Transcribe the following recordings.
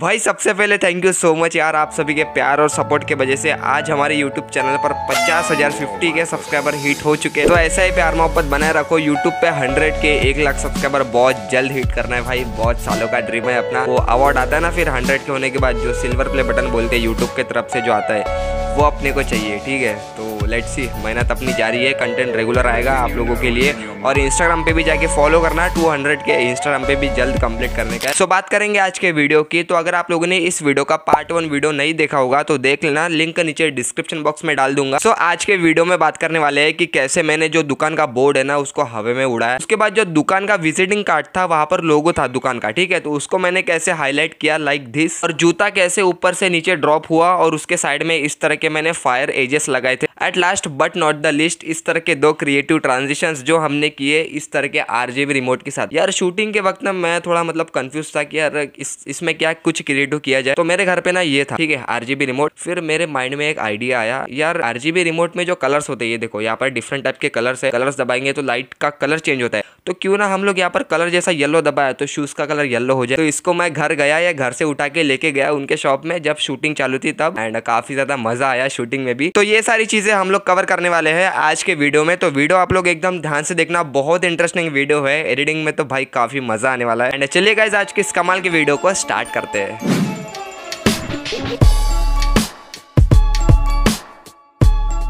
भाई सबसे पहले थैंक यू सो मच यार आप सभी के प्यार और सपोर्ट के वजह से आज हमारे यूट्यूब चैनल पर पचास हज़ार फिफ्टी के सब्सक्राइबर हिट हो चुके हैं तो ऐसा ही प्यार मोहब्बत बनाए रखो यूट्यूब पे हंड्रेड के एक लाख सब्सक्राइबर बहुत जल्द हिट करना है भाई बहुत सालों का ड्रीम है अपना वो अवार्ड आता है ना फिर हंड्रेड के होने के बाद जो सिल्वर प्ले बटन बोलते हैं यूट्यूब के तरफ से जो आता है वो अपने को चाहिए ठीक है तो लेट्स सी मेहनत अपनी जारी है कंटेंट रेगुलर आएगा आप लोगों के लिए और इंस्टाग्राम पे भी जाके फॉलो करना 200 के इंस्टाग्राम पे भी जल्द कंप्लीट करने का सो so, बात करेंगे आज के वीडियो की तो अगर आप लोगों ने इस वीडियो का पार्ट वन वीडियो नहीं देखा होगा तो देख लेना लिंक नीचे डिस्क्रिप्शन बॉक्स में डाल दूंगा सो so, आज के वीडियो में बात करने वाले है की कैसे मैंने जो दुकान का बोर्ड है ना उसको हवे में उड़ाया उसके बाद जो दुकान का विजिटिंग कार्ड था वहाँ पर लोगो था दुकान का ठीक है तो उसको मैंने कैसे हाईलाइट किया लाइक दिस और जूता कैसे ऊपर से नीचे ड्रॉप हुआ और उसके साइड में इस तरह के मैंने फायर एजेस लगाए थे at last but not the least इस तरह के दो क्रिएटिव ट्रांजिशन जो हमने किए इस तरह के आर रिमोट के साथ यार शूटिंग के वक्त ना मैं थोड़ा मतलब कन्फ्यूज था कि यार इस इसमें क्या कुछ क्रिएटिव किया जाए तो मेरे घर पे ना ये था ठीक है आर रिमोट फिर मेरे माइंड में एक आइडिया आया यार आर रिमोट में जो कलर्स होते हैं ये देखो यहाँ पर डिफरेंट टाइप के कलर्स है कलर्स दबाएंगे तो लाइट का कलर चेंज होता है तो क्यों ना हम लोग यहाँ पर कलर जैसा येलो दबाया तो शूज़ का कलर येलो हो जाए तो इसको मैं घर गया या घर से उठा के लेके गया उनके शॉप में जब शूटिंग चालू थी तब एंड काफ़ी ज़्यादा मज़ा आया शूटिंग में भी तो ये सारी चीज़ें हम लोग कवर करने वाले हैं आज के वीडियो में तो वीडियो आप लोग एकदम ध्यान से देखना बहुत इंटरेस्टिंग वीडियो है एडिटिंग में तो भाई काफ़ी मज़ा आने वाला है एंड चलिए गाइज आज के इस कमाल की वीडियो को स्टार्ट करते हैं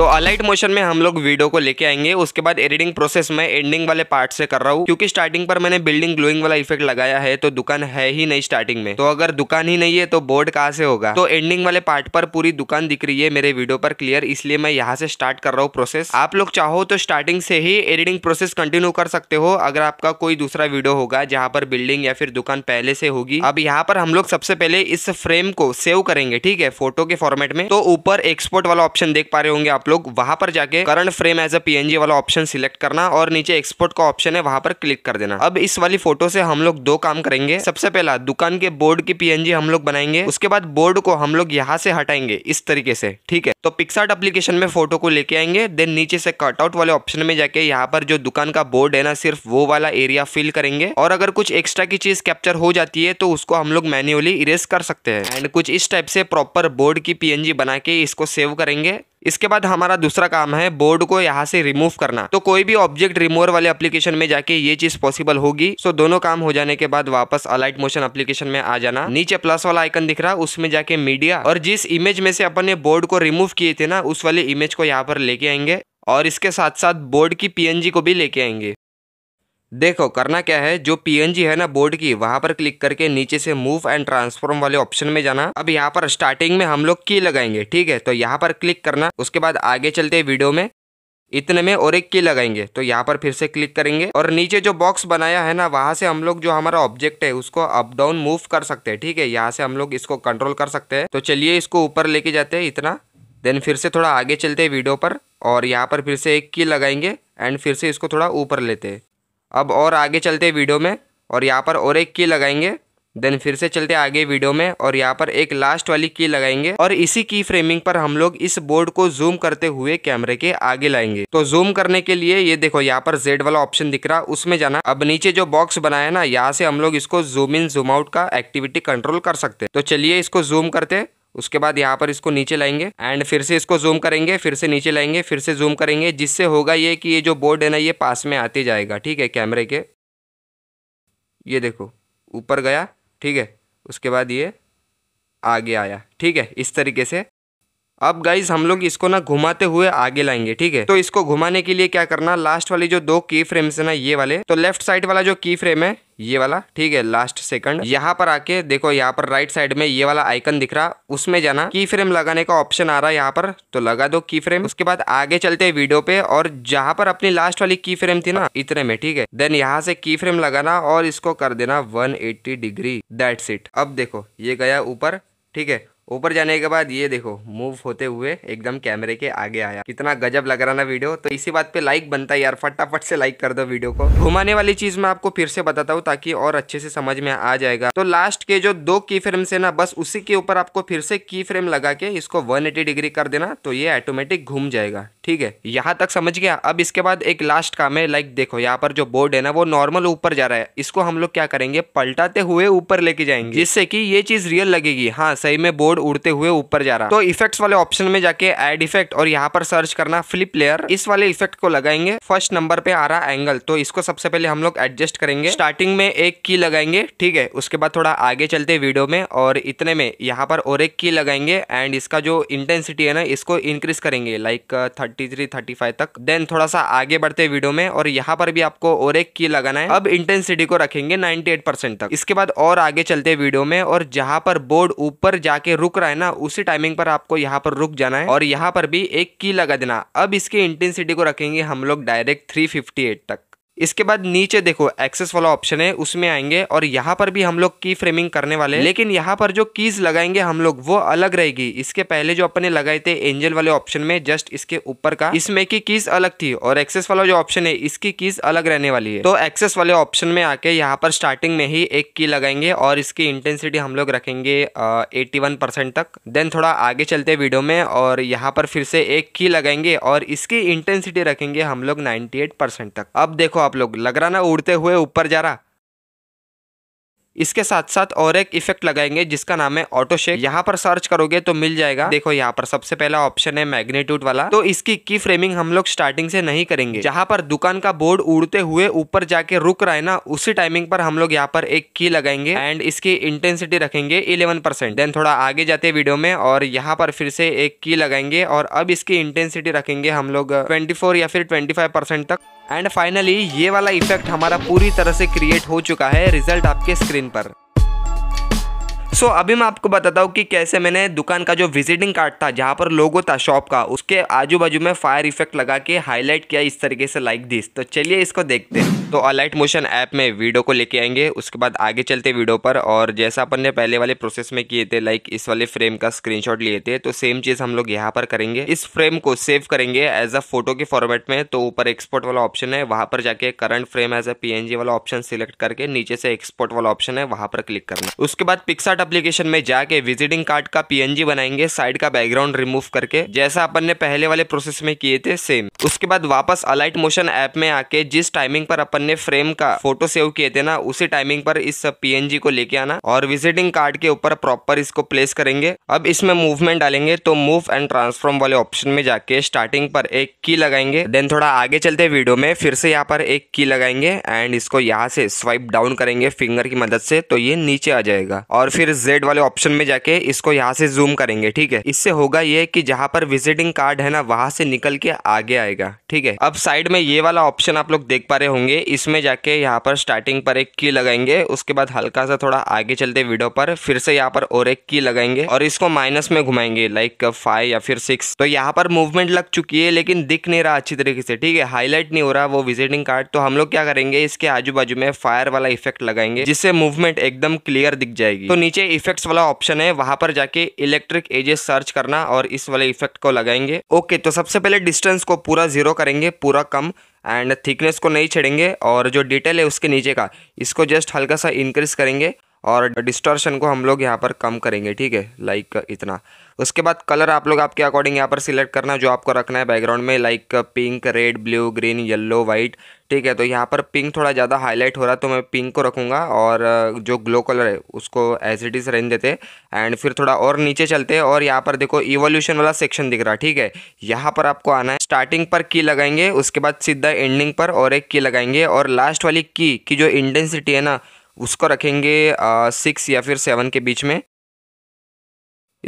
तो अलाइट मोशन में हम लोग वीडियो को लेके आएंगे उसके बाद एडिटिंग प्रोसेस में एंडिंग वाले पार्ट से कर रहा हूँ क्योंकि स्टार्टिंग पर मैंने बिल्डिंग ग्लोइंग वाला इफेक्ट लगाया है तो दुकान है ही नहीं स्टार्टिंग में तो अगर दुकान ही नहीं है तो बोर्ड कहाँ से होगा तो एंडिंग वाले पार्ट पर पूरी दुकान दिख रही है मेरे वीडियो पर क्लियर इसलिए मैं यहाँ से स्टार्ट कर रहा हूँ प्रोसेस आप लोग चाहो तो स्टार्टिंग से ही एडिटिंग प्रोसेस कंटिन्यू कर सकते हो अगर आपका कोई दूसरा वीडियो होगा जहाँ पर बिल्डिंग या फिर दुकान पहले से होगी अब यहाँ पर हम लोग सबसे पहले इस फ्रेम को सेव करेंगे ठीक है फोटो के फॉर्मेट में तो ऊपर एक्सपोर्ट वाला ऑप्शन देख पा रहे होंगे आप लोग वहां पर जाके current frame as a P वाला ऑप्शन सिलेक्ट करना और नीचे एक्सपोर्ट का ऑप्शन है वहां पर क्लिक कर देना अब इस वाली फोटो से हम लोग दो काम करेंगे सबसे पहला दुकान के बोर्ड की पी हम लोग बनाएंगे उसके बाद बोर्ड को हम लोग यहाँ से हटाएंगे इस तरीके से ठीक है तो पिक्सार्ट एप्लीकेशन में फोटो को लेके आएंगे देन नीचे से कटआउट वाले ऑप्शन में जाके यहाँ पर जो दुकान का बोर्ड है ना सिर्फ वो वाला एरिया फिल करेंगे और अगर कुछ एक्स्ट्रा की चीज कैप्चर हो जाती है तो उसको हम लोग मैन्युअली इरेज कर सकते हैं एंड कुछ इस टाइप से प्रॉपर बोर्ड की पीएनजी बना के इसको सेव करेंगे इसके बाद हमारा दूसरा काम है बोर्ड को यहाँ से रिमूव करना तो कोई भी ऑब्जेक्ट रिमूवर वाले एप्लीकेशन में जाके ये चीज पॉसिबल होगी सो दोनों काम हो जाने के बाद वापस अलाइट मोशन एप्लीकेशन में आ जाना नीचे प्लस वाला आइकन दिख रहा उसमें जाके मीडिया और जिस इमेज में से अपन ने बोर्ड को रिमूव किए थे ना उस वाले इमेज को यहाँ पर लेके आएंगे और इसके साथ साथ बोर्ड की पीएनजी को भी लेके आएंगे देखो करना क्या है जो पी है ना बोर्ड की वहां पर क्लिक करके नीचे से मूव एंड ट्रांसफॉर्म वाले ऑप्शन में जाना अब यहाँ पर स्टार्टिंग में हम लोग की लगाएंगे ठीक है तो यहाँ पर क्लिक करना उसके बाद आगे चलते हैं वीडियो में इतने में और एक की लगाएंगे तो यहाँ पर फिर से क्लिक करेंगे और नीचे जो बॉक्स बनाया है ना वहाँ से हम लोग जो हमारा ऑब्जेक्ट है उसको अप डाउन मूव कर सकते हैं ठीक है यहाँ से हम लोग इसको कंट्रोल कर सकते हैं तो चलिए इसको ऊपर लेके जाते हैं इतना देन फिर से थोड़ा आगे चलते हैं वीडियो पर और यहाँ पर फिर से एक की लगाएंगे एंड फिर से इसको थोड़ा ऊपर लेते हैं अब और आगे चलते वीडियो में और यहाँ पर और एक की लगाएंगे देन फिर से चलते आगे वीडियो में और यहाँ पर एक लास्ट वाली की लगाएंगे और इसी की फ्रेमिंग पर हम लोग इस बोर्ड को जूम करते हुए कैमरे के आगे लाएंगे तो जूम करने के लिए ये देखो यहाँ पर जेड वाला ऑप्शन दिख रहा उसमें जाना अब नीचे जो बॉक्स बनाया है ना यहाँ से हम लोग इसको जूम इन जूम आउट का एक्टिविटी कंट्रोल कर सकते तो चलिए इसको जूम करते उसके बाद यहाँ पर इसको नीचे लाएंगे एंड फिर से इसको जूम करेंगे फिर से नीचे लाएंगे फिर से जूम करेंगे जिससे होगा ये कि ये जो बोर्ड है ना ये पास में आते जाएगा ठीक है कैमरे के ये देखो ऊपर गया ठीक है उसके बाद ये आगे आया ठीक है इस तरीके से अब गाइज हम लोग इसको ना घुमाते हुए आगे लाएंगे ठीक है तो इसको घुमाने के लिए क्या करना लास्ट वाली जो दो की फ्रेम है ना ये वाले तो लेफ्ट साइड वाला जो की फ्रेम है ये वाला ठीक है लास्ट सेकंड यहाँ पर आके देखो यहाँ पर राइट साइड में ये वाला आइकन दिख रहा उसमें जाना की फ्रेम लगाने का ऑप्शन आ रहा है यहाँ पर तो लगा दो की फ्रेम उसके बाद आगे चलते हैं वीडियो पे और जहां पर अपनी लास्ट वाली की फ्रेम थी ना इतने में ठीक है देन यहाँ से की फ्रेम लगाना और इसको कर देना वन डिग्री दैट्स इट अब देखो ये गया ऊपर ठीक है ऊपर जाने के बाद ये देखो मूव होते हुए एकदम कैमरे के आगे आया कितना गजब लग रहा ना वीडियो तो इसी बात पे लाइक बनता है यार फटाफट से लाइक कर दो वीडियो को घुमाने वाली चीज मैं आपको फिर से बताता हूँ ताकि और अच्छे से समझ में आ जाएगा तो लास्ट के जो दो की फ्रेम से ना बस उसी के ऊपर आपको फिर से की फ्रेम लगा के इसको वन डिग्री कर देना तो ये ऑटोमेटिक घूम जाएगा ठीक है यहाँ तक समझ गया अब इसके बाद एक लास्ट काम है लाइक देखो यहाँ पर जो बोर्ड है ना वो नॉर्मल ऊपर जा रहा है इसको हम लोग क्या करेंगे पलटाते हुए ऊपर लेके जाएंगे जिससे की ये चीज रियल लगेगी हाँ सही में बोर्ड उड़ते हुए ऊपर जा रहा तो इफेक्ट वाले ऑप्शन में जाके एड इफेक्ट और यहाँ पर सर्च करना फ्लिप लेयर इस वाले इफेक्ट को लगाएंगे फर्स्ट नंबर पे आ रहा एंगल तो इसको सबसे पहले हम लोग एडजस्ट करेंगे स्टार्टिंग में एक की लगाएंगे ठीक है उसके बाद थोड़ा आगे चलते वीडियो में और इतने में यहाँ पर और एक की लगाएंगे एंड इसका जो इंटेंसिटी है ना इसको इंक्रीज करेंगे like thirty three thirty five तक देन थोड़ा सा आगे बढ़ते वीडियो में और यहाँ पर भी आपको और एक की लगाना है अब इंटेंसिटी को रखेंगे नाइनटी एट परसेंट तक इसके बाद और आगे चलते वीडियो में और जहां पर बोर्ड ऊपर जाके रुक रुक रहा है ना उसी टाइमिंग पर आपको यहाँ पर रुक जाना है और यहाँ पर भी एक की लगा देना अब इसकी इंटेंसिटी को रखेंगे हम लोग डायरेक्ट थ्री तक इसके बाद नीचे देखो एक्सेस वाला ऑप्शन है उसमें आएंगे और यहाँ पर भी हम लोग की फ्रेमिंग करने वाले लेकिन यहाँ पर जो कीज लगाएंगे हम लोग वो अलग रहेगी इसके पहले जो अपने लगाए थे एंजल वाले ऑप्शन में जस्ट इसके ऊपर का इसमें की कीज अलग थी और एक्सेस वाला जो ऑप्शन है इसकी कीज अलग रहने वाली है तो एक्सेस वाले ऑप्शन में आके यहाँ पर स्टार्टिंग में ही एक की लगाएंगे और इसकी इंटेंसिटी हम लोग रखेंगे एट्टी वन परसेंट तक देन थोड़ा आगे चलते वीडियो में और यहाँ पर फिर से एक की लगाएंगे और इसकी इंटेंसिटी रखेंगे हम लोग नाइन्टी एट परसेंट तक अब देखो आप लोग लग रहा ना उड़ते हुए ऊपर जा रहा इसके साथ साथ और एक इफेक्ट लगाएंगे जिसका नाम है ऑटो शेक यहाँ पर सर्च करोगे तो मिल जाएगा देखो यहाँ पर सबसे पहला ऑप्शन है मैग्नीट्यूड वाला तो इसकी की फ्रेमिंग हम लोग स्टार्टिंग से नहीं करेंगे जहाँ पर दुकान का बोर्ड उड़ते हुए ऊपर जाके रुक रहा है ना उसी टाइमिंग पर हम लोग यहाँ पर एक की लगाएंगे एंड इसकी इंटेंसिटी रखेंगे इलेवन परसेंट देन थोड़ा आगे जाते वीडियो में और यहाँ पर फिर से एक की लगाएंगे और अब इसकी इंटेंसिटी रखेंगे हम लोग ट्वेंटी या फिर ट्वेंटी तक एंड फाइनली ये वाला इफेक्ट हमारा पूरी तरह से क्रिएट हो चुका है रिजल्ट आपके स्क्रीन screen सो so, अभी मैं आपको बताता हूँ कि कैसे मैंने दुकान का जो विजिटिंग कार्ड था जहाँ पर लोगो था शॉप का उसके आजू बाजू में फायर इफेक्ट लगा के हाईलाइट किया इस तरीके से लाइक दिस तो चलिए इसको देखते हैं तो अलाइट मोशन ऐप में वीडियो को लेके आएंगे उसके बाद आगे चलते वीडियो पर और जैसा अपन ने पहले वाले प्रोसेस में किए थे लाइक इस वाले फ्रेम का स्क्रीनशॉट लिए थे तो सेम चीज़ हम लोग यहाँ पर करेंगे इस फ्रेम को सेव करेंगे एज अ फोटो के फॉर्मेट में तो ऊपर एक्सपोर्ट वाला ऑप्शन है वहाँ पर जाके current frame as a P वाला ऑप्शन सिलेक्ट करके नीचे से एक्सपोर्ट वाला ऑप्शन है वहाँ पर क्लिक करना उसके बाद पिक्साट एप्लीकेशन में जाके विजिटिंग कार्ड का पीएनजी बनाएंगे साइड का बैकग्राउंड रिमूव करके जैसा अपन ने पहले वाले प्रोसेस में किए थे सेम उसके बाद वापस अलाइट मोशन ऐप में आके जिस टाइमिंग पर अपन ने फ्रेम का फोटो सेव किए थे ना उसी टाइमिंग पर इस पीएनजी को लेके आना और विजिटिंग कार्ड के ऊपर प्रॉपर इसको प्लेस करेंगे अब इसमें मूवमेंट डालेंगे तो मूव एंड ट्रांसफॉर्म वाले ऑप्शन में जाके स्टार्टिंग पर एक की लगाएंगे देन थोड़ा आगे चलते वीडियो में फिर से यहाँ पर एक की लगाएंगे एंड इसको यहाँ से स्वाइप डाउन करेंगे फिंगर की मदद से तो ये नीचे आ जाएगा और फिर जेड वाले ऑप्शन में जाके इसको यहाँ से जूम करेंगे ठीक है इससे होगा ये कि जहाँ पर विजिटिंग कार्ड है ना वहां से निकल के आगे आएगा ठीक है अब साइड में ये वाला ऑप्शन आप लोग देख पा रहे होंगे इसमें जाके यहाँ पर स्टार्टिंग पर एक की लगाएंगे उसके बाद हल्का सा थोड़ा आगे चलते वीडियो पर फिर से यहाँ पर और एक की लगाएंगे और इसको माइनस में घुमाएंगे लाइक फाइव या फिर सिक्स तो यहाँ पर मूवमेंट लग चुकी है लेकिन दिख नहीं रहा अच्छी तरीके से ठीक है हाईलाइट नहीं हो रहा वो विजिटिंग कार्ड तो हम लोग क्या करेंगे इसके आजू बाजू में फायर वाला इफेक्ट लगाएंगे जिससे मूवमेंट एकदम क्लियर दिख जाएगी तो नीचे इफेक्ट्स वाला ऑप्शन है वहां पर जाके इलेक्ट्रिक एजेस सर्च करना और इस वाले इफेक्ट को लगाएंगे ओके तो सबसे पहले डिस्टेंस को पूरा ज़ीरो करेंगे पूरा कम एंड थिकनेस को नहीं छेड़ेंगे और जो डिटेल है उसके नीचे का इसको जस्ट हल्का सा इंक्रीज़ करेंगे और डिस्टॉर्शन को हम लोग यहाँ पर कम करेंगे ठीक है लाइक इतना उसके बाद कलर आप लोग आपके अकॉर्डिंग यहाँ पर सिलेक्ट करना जो आपको रखना है बैकग्राउंड में like pink red blue green yellow white ठीक है तो यहाँ पर पिंक थोड़ा ज़्यादा हाईलाइट हो रहा है तो मैं पिंक को रखूँगा और uh, जो ग्लो कलर है उसको एज इट इज़ रेंज देते एंड फिर थोड़ा और नीचे चलते हैं और यहाँ पर देखो इवोल्यूशन वाला सेक्शन दिख रहा है ठीक है यहाँ पर आपको आना है स्टार्टिंग पर की लगाएंगे उसके बाद सीधा एंडिंग पर और एक की लगाएंगे और लास्ट वाली की की जो इंटेंसिटी है ना उसको रखेंगे सिक्स या फिर सेवन के बीच में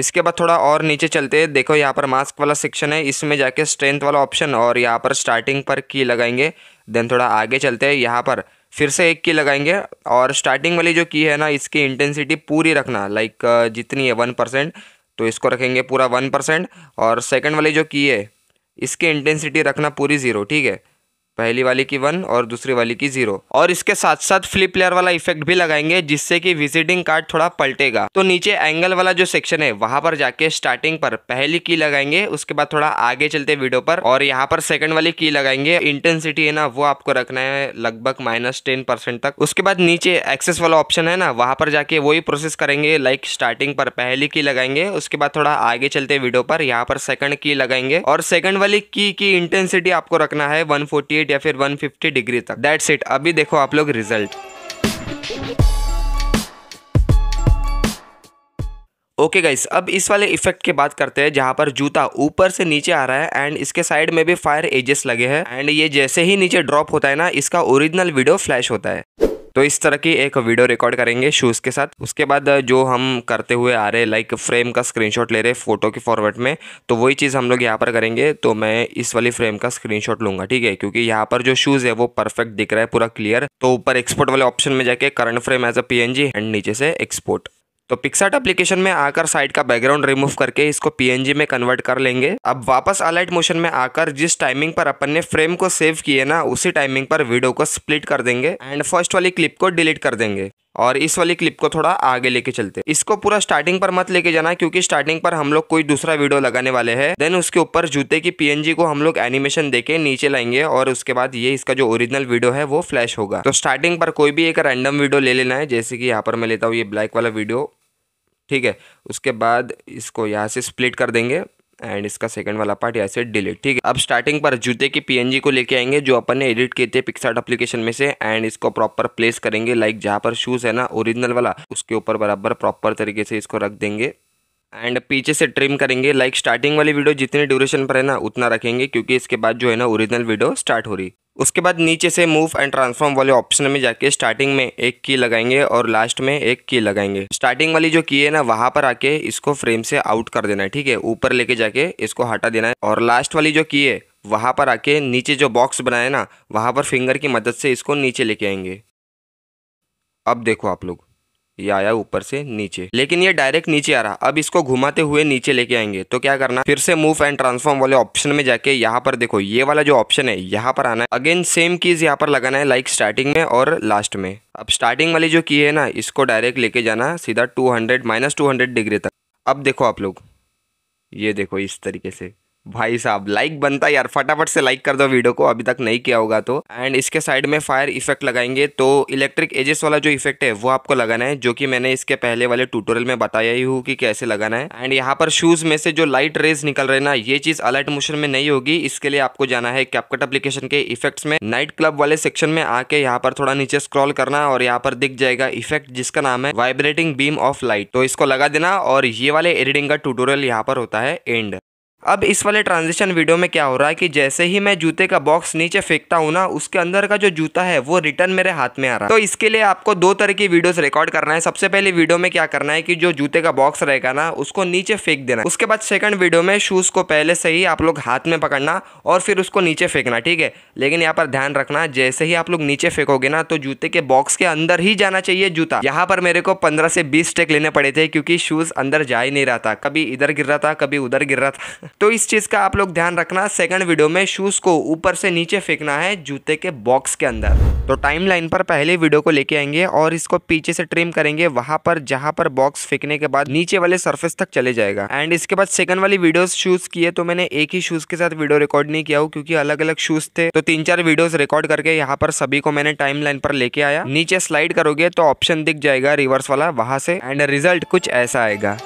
इसके बाद थोड़ा और नीचे चलते हैं देखो यहाँ पर मास्क वाला सेक्शन है इसमें जाके स्ट्रेंथ वाला ऑप्शन और यहाँ पर स्टार्टिंग पर की लगाएंगे देन थोड़ा आगे चलते हैं यहाँ पर फिर से एक की लगाएंगे और स्टार्टिंग वाली जो की है ना इसकी इंटेंसिटी पूरी रखना लाइक जितनी है वन परसेंट तो इसको रखेंगे पूरा वन परसेंट और सेकेंड वाली जो की है इसकी इंटेंसिटी रखना पूरी ज़ीरो ठीक है पहली वाली की वन और दूसरी वाली की जीरो और इसके साथ साथ फ्लिप लेयर वाला इफेक्ट भी लगाएंगे जिससे कि विजिटिंग कार्ड थोड़ा पलटेगा तो नीचे एंगल वाला जो सेक्शन है वहां पर जाके स्टार्टिंग पर पहली की लगाएंगे उसके बाद थोड़ा आगे चलते वीडियो पर और यहाँ पर सेकंड वाली की लगाएंगे इंटेंसिटी है ना वो आपको रखना है लगभग माइनस टेन परसेंट तक उसके बाद नीचे एक्सेस वाला ऑप्शन है ना वहां पर जाके वही प्रोसेस करेंगे लाइक स्टार्टिंग पर पहली की लगाएंगे उसके बाद थोड़ा आगे चलते वीडियो पर यहाँ पर सेकंड की लगाएंगे और सेकंड वाली की की इंटेंसिटी आपको रखना है वन फोर्टी 148 या फिर 150 डिग्री तक दैट्स इट अभी देखो आप लोग रिजल्ट ओके okay गाइस अब इस वाले इफेक्ट की बात करते हैं जहां पर जूता ऊपर से नीचे आ रहा है एंड इसके साइड में भी फायर एजेस लगे हैं एंड ये जैसे ही नीचे ड्रॉप होता है ना इसका ओरिजिनल वीडियो फ्लैश होता है तो इस तरह की एक वीडियो रिकॉर्ड करेंगे शूज़ के साथ उसके बाद जो हम करते हुए आ रहे लाइक फ्रेम का स्क्रीनशॉट ले रहे फ़ोटो के फॉर्मेट में तो वही चीज़ हम लोग यहाँ पर करेंगे तो मैं इस वाली फ्रेम का स्क्रीनशॉट लूंगा ठीक है क्योंकि यहाँ पर जो शूज़ है वो परफेक्ट दिख रहा है पूरा क्लियर तो ऊपर एक्सपोर्ट वाले ऑप्शन में जाके current frame as a P and नीचे से एक्सपोर्ट तो पिक्सार्ट एप्लीकेशन में आकर साइट का बैकग्राउंड रिमूव करके इसको पीएनजी में कन्वर्ट कर लेंगे अब वापस अलाइट मोशन में आकर जिस टाइमिंग पर अपन ने फ्रेम को सेव किए ना उसी टाइमिंग पर वीडियो को स्प्लिट कर देंगे एंड फर्स्ट वाली क्लिप को डिलीट कर देंगे और इस वाली क्लिप को थोड़ा आगे लेके चलते इसको पूरा स्टार्टिंग पर मत लेके जाना क्योंकि स्टार्टिंग पर हम लोग कोई दूसरा वीडियो लगाने वाले हैं देन उसके ऊपर जूते की पीएनजी को हम लोग एनिमेशन देके नीचे लाएंगे और उसके बाद ये इसका जो ओरिजिनल वीडियो है वो फ्लैश होगा तो स्टार्टिंग पर कोई भी एक रैंडम वीडियो ले लेना है जैसे कि यहाँ पर मैं लेता हूँ ये ब्लैक वाला वीडियो ठीक है उसके बाद इसको यहाँ से स्प्लिट कर देंगे एंड इसका सेकंड वाला पार्ट यहाँ से डिलीट ठीक है अब स्टार्टिंग पर जूते की पीएनजी को लेके आएंगे जो अपन ने एडिट किए थे पिक्सार्ट एप्लीकेशन में से एंड इसको प्रॉपर प्लेस करेंगे लाइक जहाँ पर शूज़ है ना ओरिजिनल वाला उसके ऊपर बराबर प्रॉपर तरीके से इसको रख देंगे एंड पीछे से ट्रिम करेंगे लाइक स्टार्टिंग वाली वीडियो जितने ड्यूरेशन पर है ना उतना रखेंगे क्योंकि इसके बाद जो है ना ओरिजिनल वीडियो स्टार्ट हो रही उसके बाद नीचे से मूव एंड ट्रांसफॉर्म वाले ऑप्शन में जाके स्टार्टिंग में एक की लगाएंगे और लास्ट में एक की लगाएंगे स्टार्टिंग वाली जो की है ना वहां पर आके इसको फ्रेम से आउट कर देना है ठीक है ऊपर लेके जाके इसको हटा देना है और लास्ट वाली जो की है वहां पर आके नीचे जो बॉक्स बनाए ना वहां पर फिंगर की मदद से इसको नीचे लेके आएंगे अब देखो आप लोग ये आया ऊपर से नीचे लेकिन ये डायरेक्ट नीचे आ रहा अब इसको घुमाते हुए नीचे लेके आएंगे तो क्या करना फिर से मूव एंड ट्रांसफॉर्म वाले ऑप्शन में जाके यहाँ पर देखो ये वाला जो ऑप्शन है यहाँ पर आना है अगेन सेम कीज यहाँ पर लगाना है लाइक स्टार्टिंग में और लास्ट में अब स्टार्टिंग वाली जो की है ना इसको डायरेक्ट लेके जाना सीधा two hundred minus two hundred degree तक अब देखो आप लोग ये देखो इस तरीके से भाई साहब लाइक बनता है यार फटाफट से लाइक कर दो वीडियो को अभी तक नहीं किया होगा तो एंड इसके साइड में फायर इफेक्ट लगाएंगे तो इलेक्ट्रिक एजेस वाला जो इफेक्ट है वो आपको लगाना है जो कि मैंने इसके पहले वाले ट्यूटोरियल में बताया ही हूँ कि कैसे लगाना है एंड यहाँ पर शूज में से जो लाइट रेज निकल रहे ना ये चीज अलर्ट मोशन में नहीं होगी इसके लिए आपको जाना है कैपकट एप्लीकेशन के इफेक्ट में नाइट क्लब वाले सेक्शन में आके यहाँ पर थोड़ा नीचे स्क्रॉल करना और यहाँ पर दिख जाएगा इफेक्ट जिसका नाम है वाइब्रेटिंग बीम ऑफ लाइट तो इसको लगा देना और ये वाले एडिटिंग का ट्यूटोरियल यहाँ पर होता है एंड अब इस वाले ट्रांजिशन वीडियो में क्या हो रहा है कि जैसे ही मैं जूते का बॉक्स नीचे फेंकता हूँ ना उसके अंदर का जो जूता है वो रिटर्न मेरे हाथ में आ रहा है तो इसके लिए आपको दो तरह की वीडियोस रिकॉर्ड करना है सबसे पहले वीडियो में क्या करना है कि जो जूते का बॉक्स रहेगा ना उसको नीचे फेंक देना उसके बाद सेकंड वीडियो में शूज़ को पहले से ही आप लोग हाथ में पकड़ना और फिर उसको नीचे फेंकना ठीक है लेकिन यहाँ पर ध्यान रखना जैसे ही आप लोग नीचे फेंकोगे ना तो जूते के बॉक्स के अंदर ही जाना चाहिए जूता यहाँ पर मेरे को पंद्रह से बीस टेक लेने पड़े थे क्योंकि शूज़ अंदर जा ही नहीं रहा था कभी इधर गिर रहा था कभी उधर गिर रहा था तो इस चीज़ का आप लोग ध्यान रखना सेकंड वीडियो में शूज़ को ऊपर से नीचे फेंकना है जूते के बॉक्स के अंदर तो लाइन पर पहले वीडियो को लेके आएंगे और इसको पीछे से ट्रिम करेंगे वहां पर जहां पर बॉक्स फेंकने के बाद नीचे वाले सर्फेस तक चले जाएगा एंड इसके बाद सेकंड वाली वीडियो शूज किए तो मैंने एक ही शूज के साथ वीडियो रिकॉर्ड नहीं किया हूँ क्योंकि अलग अलग शूज थे तो तीन चार वीडियो रिकॉर्ड करके यहाँ पर सभी को मैंने टाइम पर लेके आया नीचे स्लाइड करोगे तो ऑप्शन दिख जाएगा रिवर्स वाला वहां से एंड रिजल्ट कुछ ऐसा आएगा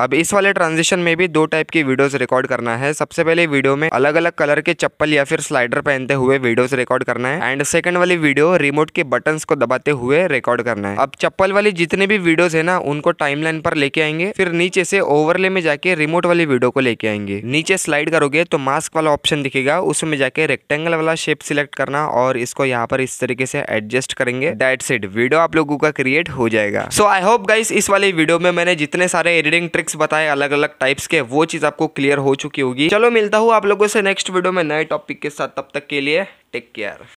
अब इस वाले ट्रांजिशन में भी दो टाइप की वीडियोस रिकॉर्ड करना है सबसे पहले वीडियो में अलग अलग कलर के चप्पल या फिर स्लाइडर पहनते हुए वीडियोस रिकॉर्ड करना है एंड सेकंड वाली वीडियो रिमोट के बटन्स को दबाते हुए रिकॉर्ड करना है अब चप्पल वाली जितने भी वीडियोस है ना उनको टाइम पर लेके आएंगे फिर नीचे से ओवरले में जाके रिमोट वाली वीडियो को लेके आएंगे नीचे स्लाइड करोगे तो मास्क वाला ऑप्शन दिखेगा उसमें जाके रेक्टेंगल वाला शेप सिलेक्ट करना और इसको यहाँ पर इस तरीके से एडजस्ट करेंगे दैट सेट वीडियो आप लोगों का क्रिएट हो जाएगा सो आई होप गाइस इस वाली वीडियो में मैंने जितने सारे एडिटिंग ट्रिक्स टॉपिक्स बताए अलग अलग टाइप्स के वो चीज़ आपको क्लियर हो चुकी होगी चलो मिलता हूँ आप लोगों से नेक्स्ट वीडियो में नए टॉपिक के साथ तब तक के लिए टेक केयर